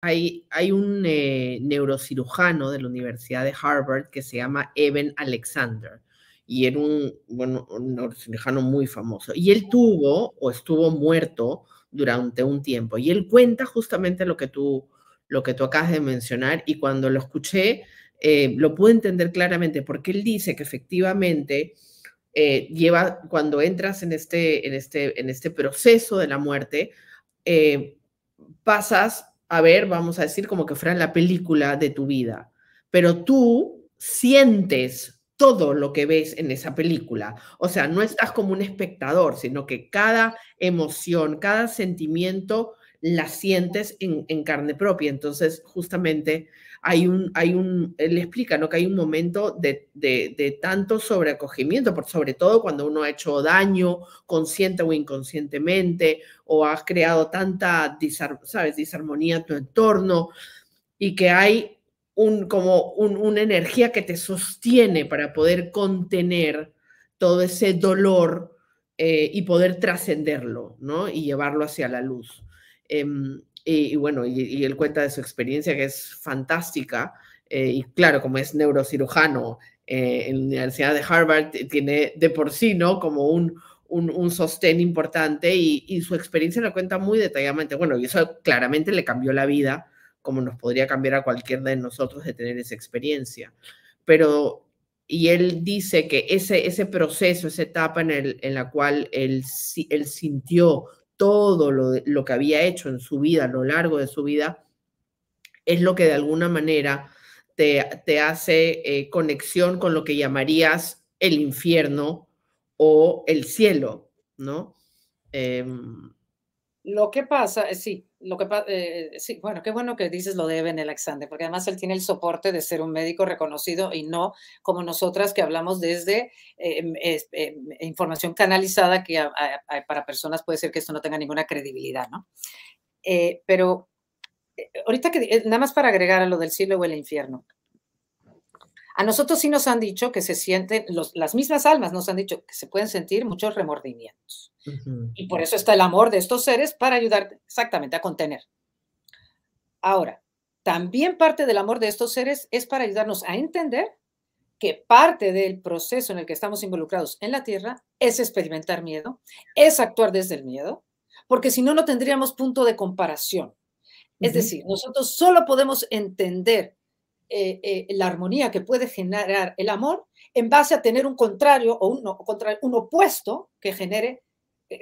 Hay, un eh, neurocirujano de la Universidad de Harvard que se llama Evan Alexander y era un, bueno, neurocirujano muy famoso. Y él tuvo o estuvo muerto durante un tiempo. Y él cuenta justamente lo que tú, lo que tú acabas de mencionar y cuando lo escuché, eh, lo pude entender claramente porque él dice que efectivamente eh, lleva, cuando entras en este, en, este, en este proceso de la muerte, eh, pasas a ver, vamos a decir, como que fuera la película de tu vida, pero tú sientes todo lo que ves en esa película. O sea, no estás como un espectador, sino que cada emoción, cada sentimiento la sientes en, carne propia. Entonces, justamente hay un, hay un, él explica, ¿no? Que hay un momento de, de, de tanto sobreacogimiento, por sobre todo cuando uno ha hecho daño consciente o inconscientemente, o has creado tanta, ¿sabes? disarmonía en tu entorno, y que hay un, como una energía que te sostiene para poder contener todo ese dolor eh, y poder trascenderlo, ¿no? Y llevarlo hacia la luz. Em, y, bueno, y, él cuenta de su experiencia que es fantástica. Eh, y claro, como es neurocirujano eh, en la Universidad de Harvard, eh, tiene de por sí, ¿no? Como un, un, sostén importante y, su experiencia la cuenta muy detalladamente. Bueno, y eso claramente le cambió la vida, como nos podría cambiar a cualquiera de nosotros de tener esa experiencia. Pero, y él dice que ese, ese proceso, esa etapa en, el, en la cual él, él sintió todo lo, que había hecho en su vida, a lo largo de su vida, es lo que de alguna manera te, hace eh, conexión con lo que llamarías el infierno o el cielo, ¿no? Em, lo que pasa, eh, sí, lo que eh, eh, sí, bueno, qué bueno que dices lo de Eben Alexander, porque además él tiene el soporte de ser un médico reconocido y no como nosotras que hablamos desde em, em, información canalizada que para personas puede ser que esto no tenga ninguna credibilidad, ¿no? pero ahorita que, nada más para agregar a lo del cielo o el infierno, a nosotros sí nos han dicho que se sienten, las mismas almas nos han dicho que se pueden sentir muchos remordimientos. Y por eso está el amor de estos seres para ayudar exactamente a contener. Ahora, también parte del amor de estos seres es para ayudarnos a entender que parte del proceso en el que estamos involucrados en la Tierra es experimentar miedo, es actuar desde el miedo, porque si no, no tendríamos punto de comparación. Es decir, nosotros solo podemos entender eh, eh, la armonía que puede generar el amor en base a tener un contrario o un, opuesto que genere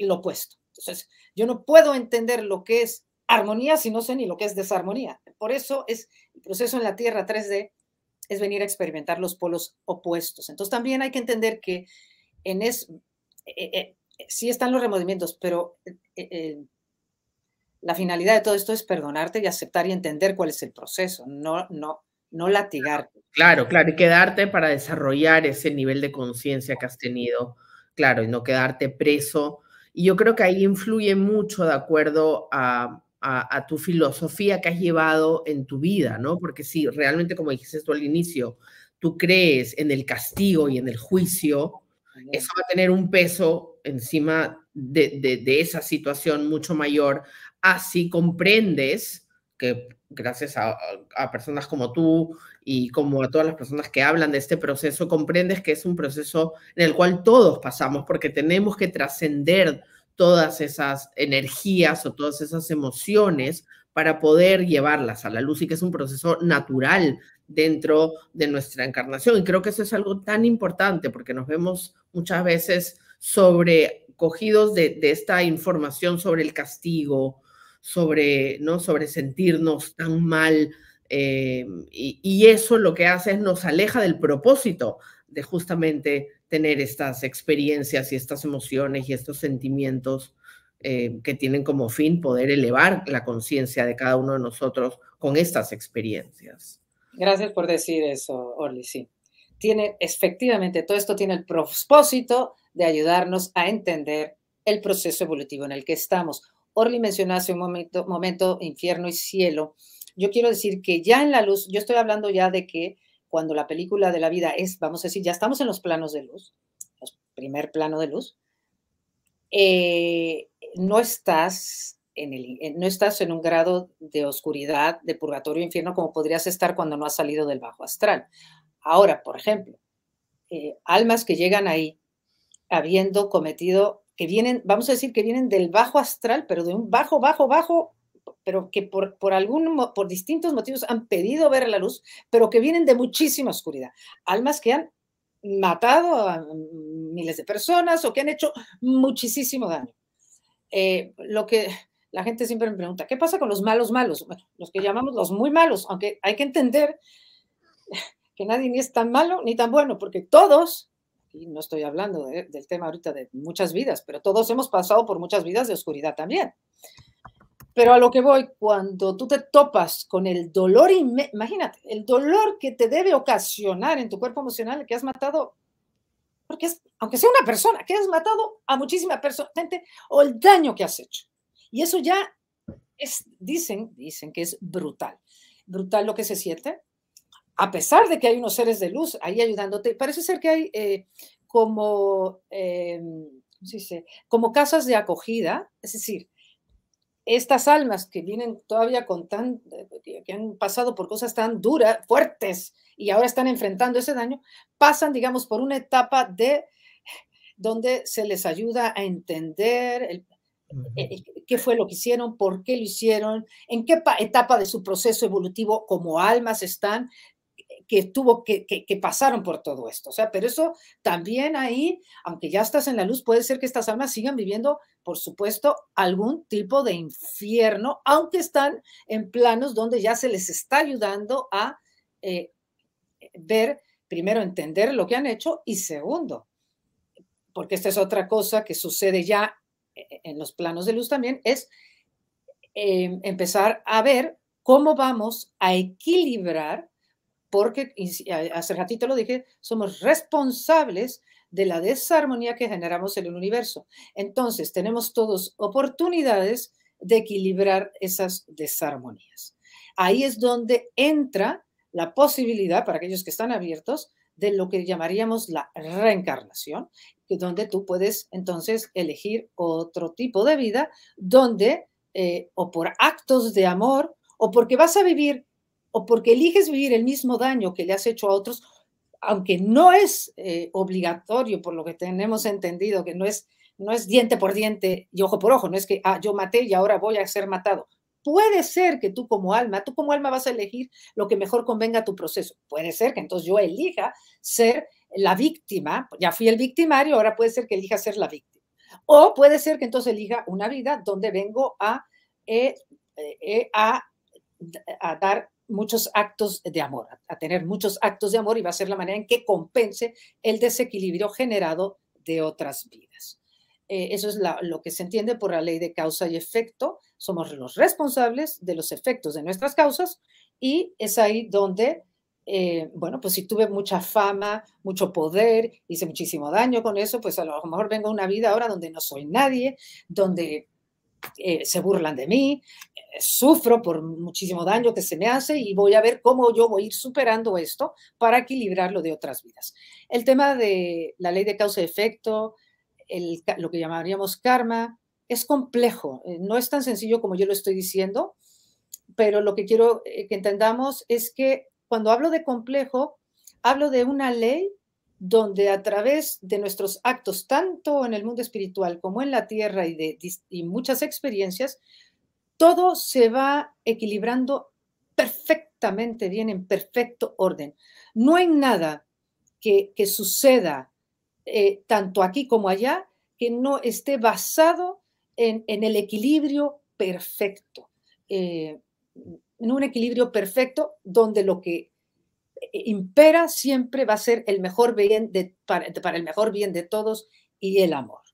lo opuesto. Entonces, yo no puedo entender lo que es armonía si no sé ni lo que es desarmonía. Por eso es el proceso en la Tierra 3D es venir a experimentar los polos opuestos. Entonces también hay que entender que en es eh, sí están los removimientos pero la finalidad de todo esto es perdonarte y aceptar y entender cuál es el proceso. No, no, no latigarte. Claro, claro, y quedarte para desarrollar ese nivel de conciencia que has tenido, claro, y no quedarte preso. Y yo creo que ahí influye mucho de acuerdo a, tu filosofía que has llevado en tu vida, ¿no? Porque si realmente, como dijiste tú al inicio, tú crees en el castigo y en el juicio, eso va a tener un peso encima de, de esa situación mucho mayor. Así comprendes que gracias a, personas como tú y como a todas las personas que hablan de este proceso, comprendes que es un proceso en el cual todos pasamos porque tenemos que trascender todas esas energías o todas esas emociones para poder llevarlas a la luz y que es un proceso natural dentro de nuestra encarnación. Y creo que eso es algo tan importante porque nos vemos muchas veces sobrecogidos de esta información sobre el castigo, sobre, ¿no? sobre sentirnos tan mal. Eh, y, eso lo que hace es nos aleja del propósito de justamente tener estas experiencias y estas emociones y estos sentimientos eh, que tienen como fin poder elevar la conciencia de cada uno de nosotros con estas experiencias. Gracias por decir eso, Orly. Sí, tiene efectivamente todo esto tiene el propósito de ayudarnos a entender el proceso evolutivo en el que estamos. Orly mencionó hace un momento, momento infierno y cielo. Yo quiero decir que ya en la luz, yo estoy hablando ya de que cuando la película de la vida es, vamos a decir, ya estamos en los planos de luz, primer plano de luz, eh, no estás en el, eh, no estás en un grado de oscuridad, de purgatorio, infierno, como podrías estar cuando no has salido del bajo astral. Ahora, por ejemplo, eh, almas que llegan ahí habiendo cometido que vienen, vamos a decir que vienen del bajo astral, pero de un bajo, bajo, bajo, pero que por, por, algún, por distintos motivos han pedido ver la luz, pero que vienen de muchísima oscuridad. Almas que han matado a mm, miles de personas o que han hecho muchísimo daño. Eh, lo que la gente siempre me pregunta, ¿qué pasa con los malos malos? Bueno, los que llamamos los muy malos, aunque hay que entender que nadie ni es tan malo ni tan bueno, porque todos y no estoy hablando del tema ahorita de muchas vidas, pero todos hemos pasado por muchas vidas de oscuridad también. Pero a lo que voy, cuando tú te topas con el dolor, imagínate, el dolor que te debe ocasionar en tu cuerpo emocional que has matado, porque aunque sea una persona, que has matado a muchísima gente, o el daño que has hecho. Y eso ya es, dicen, dicen que es brutal. Brutal lo que se siente, a pesar de que hay unos seres de luz ahí ayudándote, parece ser que hay eh, como, em, como casas de acogida, es decir, estas almas que vienen todavía con tan, eh, que han pasado por cosas tan duras, fuertes, y ahora están enfrentando ese daño, pasan, digamos, por una etapa de donde se les ayuda a entender eh, qué fue lo que hicieron, por qué lo hicieron, en qué etapa de su proceso evolutivo como almas están, que tuvo, que, pasaron por todo esto. O sea, pero eso también ahí, aunque ya estás en la luz, puede ser que estas almas sigan viviendo, por supuesto, algún tipo de infierno, aunque están en planos donde ya se les está ayudando a eh, ver, primero, entender lo que han hecho y segundo, porque esta es otra cosa que sucede ya eh, en los planos de luz también, es eh, empezar a ver cómo vamos a equilibrar porque, hace ratito lo dije, somos responsables de la desarmonía que generamos en el universo. Entonces, tenemos todos oportunidades de equilibrar esas desarmonías. Ahí es donde entra la posibilidad, para aquellos que están abiertos, de lo que llamaríamos la reencarnación, donde tú puedes entonces elegir otro tipo de vida, donde eh, o por actos de amor o porque vas a vivir o porque eliges vivir el mismo daño que le has hecho a otros, aunque no es eh, obligatorio, por lo que tenemos entendido, que no es, no es diente por diente y ojo por ojo, no es que ah, yo maté y ahora voy a ser matado. Puede ser que tú como alma, tú como alma vas a elegir lo que mejor convenga a tu proceso. Puede ser que entonces yo elija ser la víctima, ya fui el victimario, ahora puede ser que elija ser la víctima. O puede ser que entonces elija una vida donde vengo a, eh, eh, a, a dar muchos actos de amor, a tener muchos actos de amor y va a ser la manera en que compense el desequilibrio generado de otras vidas. Eh, eso es lo que se entiende por la ley de causa y efecto. Somos los responsables de los efectos de nuestras causas y es ahí donde, eh, bueno, pues si tuve mucha fama, mucho poder, hice muchísimo daño con eso, pues a lo mejor vengo a una vida ahora donde no soy nadie, donde eh, se burlan de mí, eh, sufro por muchísimo daño que se me hace y voy a ver cómo yo voy a ir superando esto para equilibrarlo de otras vidas. El tema de la ley de causa y efecto, lo que llamaríamos karma, es complejo, eh, no es tan sencillo como yo lo estoy diciendo, pero lo que quiero que entendamos es que cuando hablo de complejo, hablo de una ley donde a través de nuestros actos, tanto en el mundo espiritual como en la tierra y de muchas experiencias, todo se va equilibrando perfectamente bien, en perfecto orden. No hay nada que, suceda eh, tanto aquí como allá que no esté basado en, el equilibrio perfecto, eh, en un equilibrio perfecto donde lo que impera siempre va a ser el mejor bien de, para el mejor bien de todos y el amor.